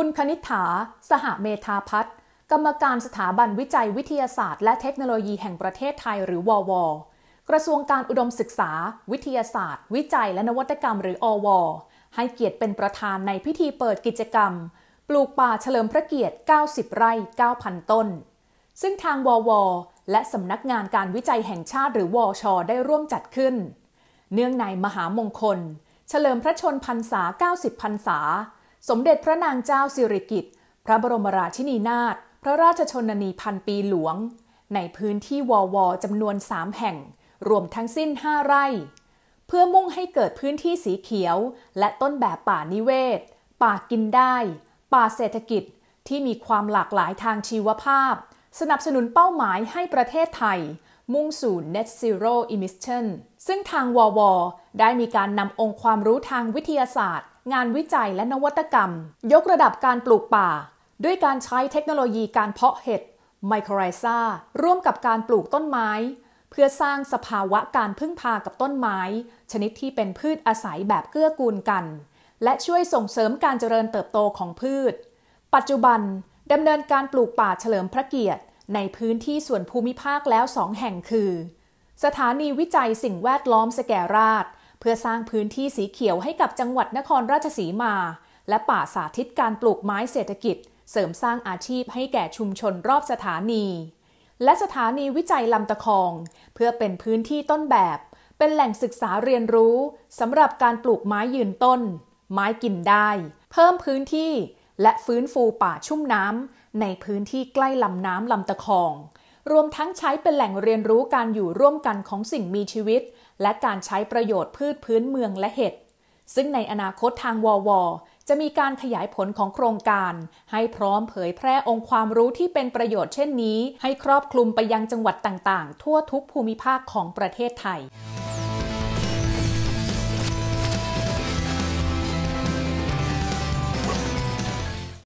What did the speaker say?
คุณคณิ t h าสหเมธาพัฒกรรมการสถาบันวิจัยวิทยาศาสตร์ และเทคโนโลยีแห่งประเทศไทยหรือวว กระทรวงการอุดมศึกษา วิทยาศาสตร์ วิจัยและนวัตกรรม หรือ อว ให้เกียรติเป็นประธานในพิธีเปิดกิจกรรม ปลูกป่าเฉลิมพระเกียรติ 90 ไร่ 9,000 ต้น ซึ่งทางวว และสำนักงานการวิจัยแห่งชาติ หรือวอชได้ร่วมจัดขึ้น เนื่องในมหามงคล เฉลิมพระชนพรรษา 90 พรรษาสมเด็จพระนางเจ้าสิริกิติ์ พระบรมราชินีนาถพระราชชนนีพันปีหลวง ในพื้นที่วอวจำนวน3แห่ง รวมทั้งสิ้น5ไร่ เพื่อมุ่งให้เกิดพื้นที่สีเขียว และต้นแบบป่านิเวศ ป่ากินได้ ป่าเศรษฐกิจที่มีความหลากหลายทางชีวภาพ สนับสนุนเป้าหมายให้ประเทศไทย มุ่งสู่ net zero emission ซึ่งทางวอวได้มีการนำองค์ความรู้ทางวิทยาศาสตร์งานวิจัยและนวัตกรรม ยกระดับการปลูกป่า ด้วยการใช้เทคโนโลยีการเพราะเห็ดไมโครไรซาร่วมกับการปลูกต้นไม้ เพื่อสร้างสภาวะการพึ่งพากับต้นไม้ ชนิดที่เป็นพืชอาศัยแบบเกื้อกูลกัน และช่วยส่งเสริมการเจริญเติบโตของพืช ปัจจุบันดำเนินการปลูกป่าเฉลิมพระเกียรติ ในพื้นที่ส่วนภูมิภาคแล้วสองแห่งคือ สถานีวิจัยสิ่งแวดล้อมสแกราชพื่อสร้างพื้นที่สีเขียวให้กับจังหวัดนครราชสีมา และป่าสาธิตการปลูกไม้เศรษฐกิจ เสริมสร้างอาชีพให้แก่ชุมชนรอบสถานี และสถานีวิจัยลำตะคอง เพื่อเป็นพื้นที่ต้นแบบ เป็นแหล่งศึกษาเรียนรู้ สำหรับการปลูกไม้ยืนต้น ไม้กินได้ เพิ่มพื้นที่และฟื้นฟูป่าชุ่มน้ำในพื้นที่ใกล้ลำน้ำลำตะคองรวมทั้งใช้เป็นแหล่งเรียนรู้การอยู่ร่วมกันของสิ่งมีชีวิต และการใช้ประโยชน์พืชพื้นเมืองและเห็ดซึ่งในอนาคตทางวว จะมีการขยายผลของโครงการ ให้พร้อมเผยแพร่องค์ความรู้ที่เป็นประโยชน์เช่นนี้ ให้ครอบคลุมไปยังจังหวัดต่างๆ ทั่วทุกภูมิภาคของประเทศไทย